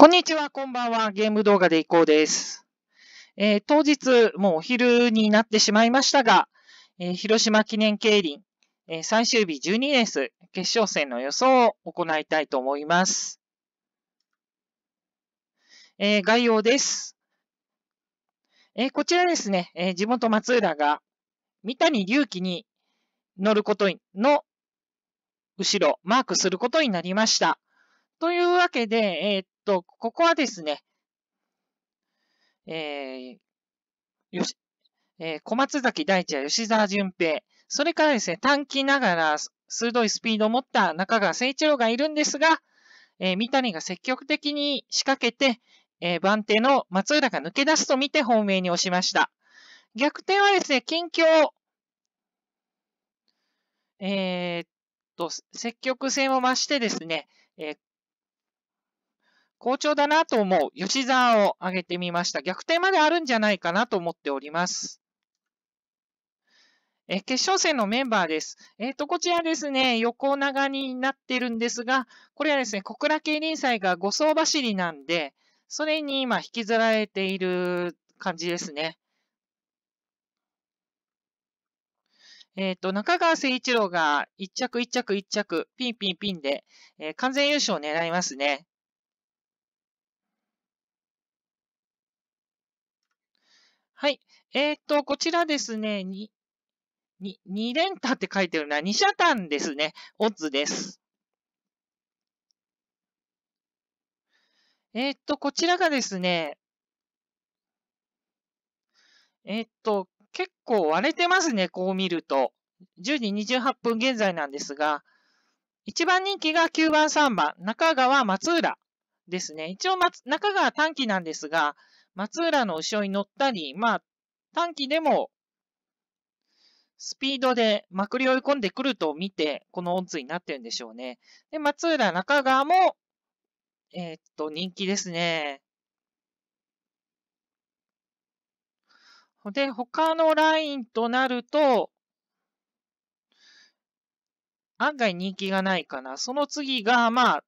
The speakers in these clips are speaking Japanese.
こんにちは、こんばんは。ゲーム動画でいこうです。えー、当日、もうお昼になってしまいましたが、えー、広島記念競輪、えー、最終日12レース、決勝戦の予想を行いたいと思います。え概要です。えこちらですね、え地元松浦が三谷隆起に乗ることの後ろ、マークすることになりました。というわけで、えー、っと、ここはですね、えー、よし、えー、小松崎大地や吉沢淳平、それからですね、短期ながら鋭いスピードを持った中川誠一郎がいるんですが、えー、三谷が積極的に仕掛けて、えー、番手の松浦が抜け出すと見て本命に押しました。逆転はですね、近況、えー、っと、積極性も増してですね、えー、好調だなと思う吉沢を挙げてみました。逆転まであるんじゃないかなと思っております。え決勝戦のメンバーです。えっ、ー、と、こちらですね、横長になってるんですが、これはですね、小倉競輪祭が5層走りなんで、それに今引きずられている感じですね。えっ、ー、と、中川誠一郎が1着1着1着、ピンピンピンで、えー、完全優勝を狙いますね。はい。えっ、ー、と、こちらですね、に、に、2連打って書いてるな。2車単ですね。オッズです。えっ、ー、と、こちらがですね、えっ、ー、と、結構割れてますね、こう見ると。10時28分現在なんですが、一番人気が9番3番、中川松浦ですね。一応、中川短期なんですが、松浦の後ろに乗ったり、まあ、短期でも、スピードでまくり追い込んでくると見て、このオンツになってるんでしょうね。で、松浦中川も、えー、っと、人気ですね。で、他のラインとなると、案外人気がないかな。その次が、まあ、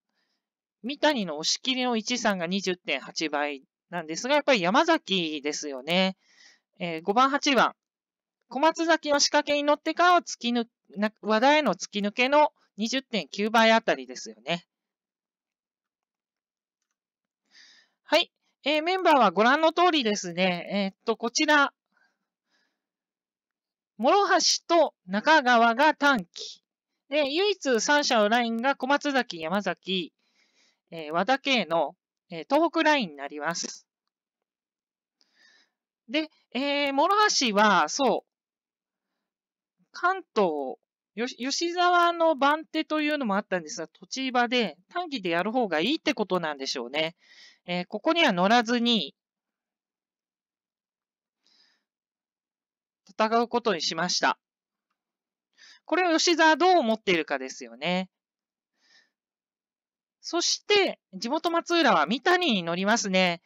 三谷の押し切りの1さんが20.8倍なんですが、やっぱり山崎ですよね。えー、5番、8番。小松崎の仕掛けに乗ってからは突き抜、和田への突き抜けの20.9倍あたりですよね。はい。えー、メンバーはご覧の通りですね。えー、っと、こちら、諸橋と中川が短期。で、唯一三者のラインが小松崎、山崎、えー、和田圭のえ東北ラインになります。で、えー、諸橋は、そう、関東、吉沢の番手というのもあったんですが、土地場で短期でやる方がいいってことなんでしょうね。えー、ここには乗らずに、戦うことにしました。これを吉沢どう思っているかですよね。そして、地元松浦は三谷に乗りますね。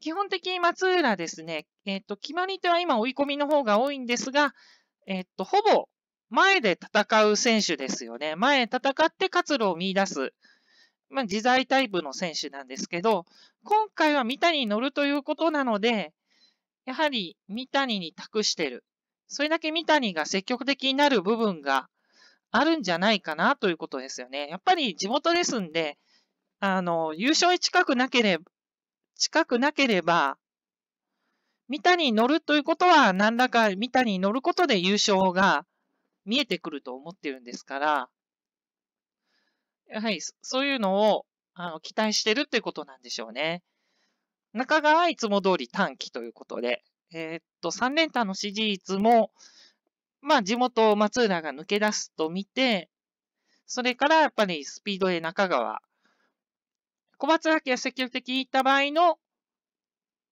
基本的に松浦ですね、えっ、ー、と、決まり手は今追い込みの方が多いんですが、えっ、ー、と、ほぼ前で戦う選手ですよね。前戦って活路を見出す。まあ、自在タイプの選手なんですけど、今回は三谷に乗るということなので、やはり三谷に託してる。それだけ三谷が積極的になる部分があるんじゃないかなということですよね。やっぱり地元ですんで、あの、優勝に近くなければ、近くなければ、三谷に乗るということは、何らか三谷に乗ることで優勝が見えてくると思ってるんですから、やはりそういうのをあの期待してるっていうことなんでしょうね。中川はいつも通り短期ということで、えー、っと、3連単の支持率も、まあ地元松浦が抜け出すと見て、それからやっぱりスピードで中川、小松明が積極的に行った場合の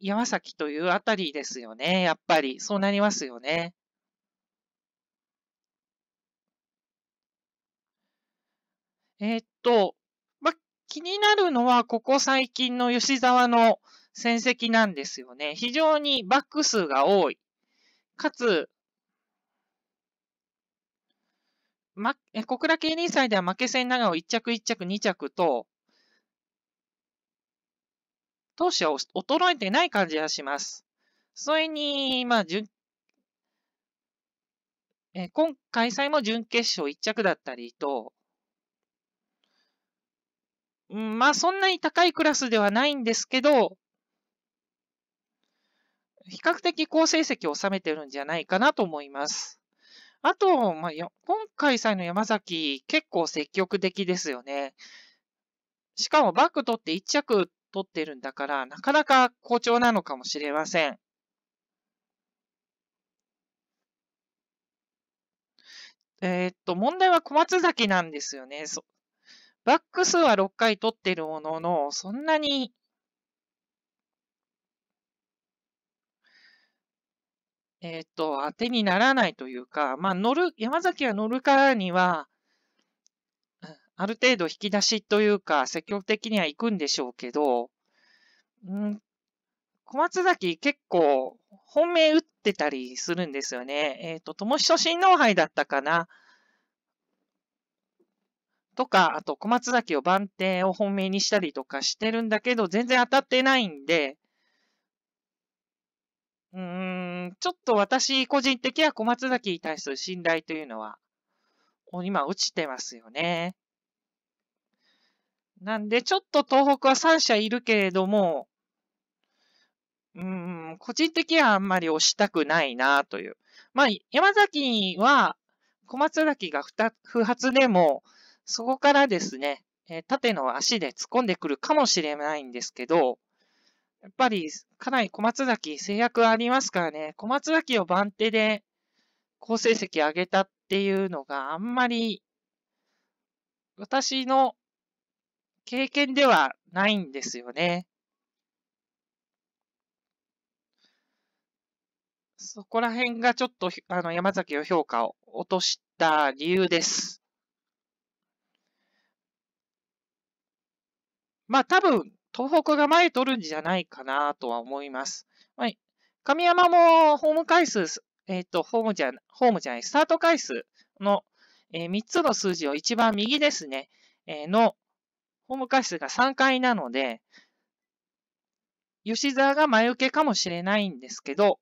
山崎というあたりですよね。やっぱり。そうなりますよね。えー、っと、ま、気になるのは、ここ最近の吉沢の戦績なんですよね。非常にバック数が多い。かつ、ま、え小倉競輪祭では負け戦長尾1着1着2着と、当初は衰えてない感じがします。それに、まあ、準、え今開催も準決勝1着だったりと、うん、まあ、そんなに高いクラスではないんですけど、比較的好成績を収めてるんじゃないかなと思います。あと、まあ、今さえの山崎、結構積極的ですよね。しかもバック取って1着取ってるんだから、なかなか好調なのかもしれません。えー、っと、問題は小松崎なんですよね。バックスは6回取ってるものの、そんなにえっ、ー、と、当てにならないというか、まあ、乗る、山崎が乗るからには、ある程度引き出しというか、積極的には行くんでしょうけど、ん小松崎結構本命打ってたりするんですよね。えっ、ー、と、友久親王杯だったかな。とか、あと小松崎を番手を本命にしたりとかしてるんだけど、全然当たってないんで、うーん、、ちょっと私個人的には小松崎に対する信頼というのは、今落ちてますよね。なんで、ちょっと東北は3社いるけれども、うん、個人的にはあんまり押したくないなという。まあ、山崎は、小松崎が不発でも、そこからですね、え縦の足で突っ込んでくるかもしれないんですけど、やっぱり、かなり小松崎制約ありますからね、小松崎を番手で好成績上げたっていうのがあんまり、私の経験ではないんですよね。そこら辺がちょっと、あの、山崎の評価を落とした理由です。まあ多分、東北が前取るんじゃないかなとは思います。はい。神山もホーム回数、えっ、ー、と、ホームじゃ、ホームじゃない、スタート回数の、えー、3つの数字を一番右ですね、えー、の、ホーム回数が3回なので、吉沢が前受けかもしれないんですけど、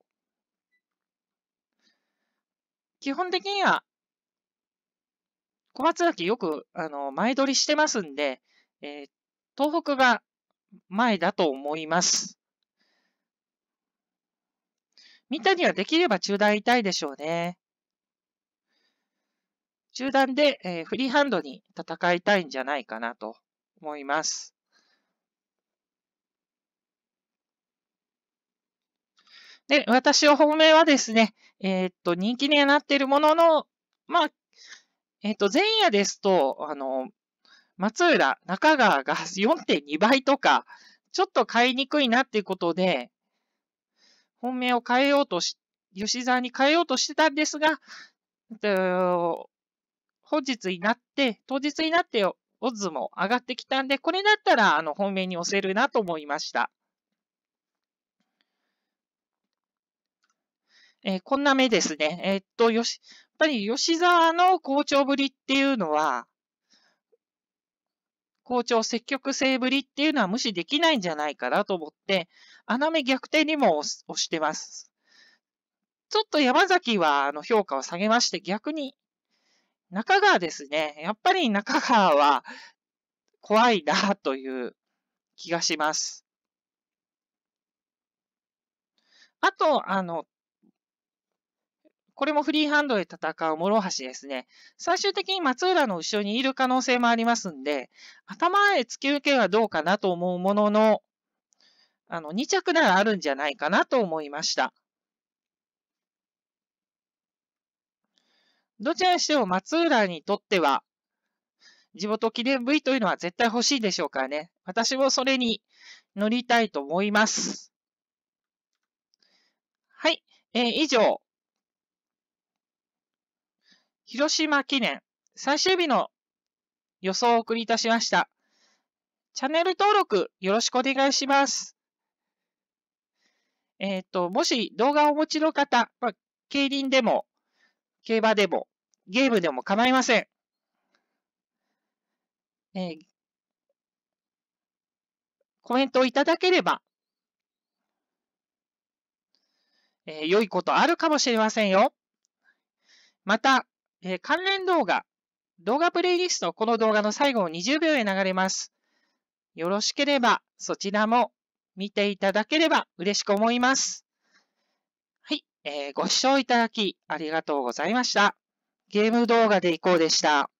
基本的には、小松崎よく、あの、前取りしてますんで、えー、東北が前だと思います。三谷はできれば中断痛いでしょうね。中断で、えー、フリーハンドに戦いたいんじゃないかなと思います。で、私は本命はですね、えー、っと、人気にはなっているものの、まあ、えー、っと、前夜ですと、あの、松浦、中川が4.2倍とか、ちょっと買いにくいなっていうことで、本命を変えようとし、吉沢に変えようとしてたんですが、本日になって、当日になってオッズも上がってきたんで、これだったら、あの、本命に押せるなと思いました。えー、こんな目ですね。えー、っと、よし、やっぱり吉沢の好調ぶりっていうのは、好調積極性ぶりっていうのは無視できないんじゃないかなと思って、穴目逆転にも押してます。ちょっと山崎はあの評価を下げまして、逆に中川ですね。やっぱり中川は怖いなという気がします。あと、あの、これもフリーハンドで戦う諸橋ですね。最終的に松浦の後ろにいる可能性もありますんで、頭へ突き受けはどうかなと思うものの、あの、2着ならあるんじゃないかなと思いました。どちらにしても松浦にとっては、地元記念 V というのは絶対欲しいでしょうからね。私もそれに乗りたいと思います。はい。えー、以上、広島記念最終日の予想をお送りいたしました。チャンネル登録よろしくお願いします。えっ、ー、と、もし動画をお持ちの方、まあ、競輪でも、競馬でも、ゲームでも構いません。えー、コメントをいただければ、えー、良いことあるかもしれませんよ。また、え関連動画、動画プレイリスト、この動画の最後を20秒で流れます。よろしければ、そちらも見ていただければ嬉しく思います。はい、えー、ご視聴いただきありがとうございました。ゲーム動画でいこうでした。